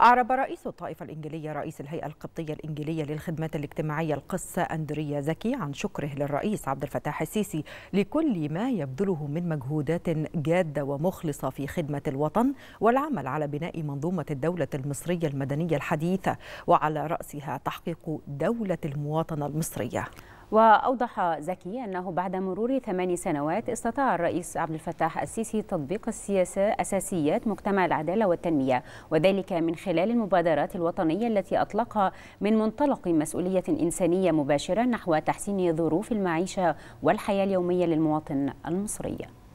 أعرب رئيس الطائفة الإنجلية رئيس الهيئة القبطية الإنجلية للخدمات الاجتماعية القس أندريا زكي عن شكره للرئيس عبد الفتاح السيسي لكل ما يبذله من مجهودات جادة ومخلصة في خدمة الوطن والعمل على بناء منظومة الدولة المصرية المدنية الحديثة وعلى رأسها تحقيق دولة المواطنة المصرية وأوضح زكي أنه بعد مرور ثمان سنوات استطاع الرئيس عبد الفتاح السيسي تطبيق السياسة أساسيات مجتمع العدالة والتنمية وذلك من خلال المبادرات الوطنية التي أطلقها من منطلق مسؤولية إنسانية مباشرة نحو تحسين ظروف المعيشة والحياة اليومية للمواطن المصري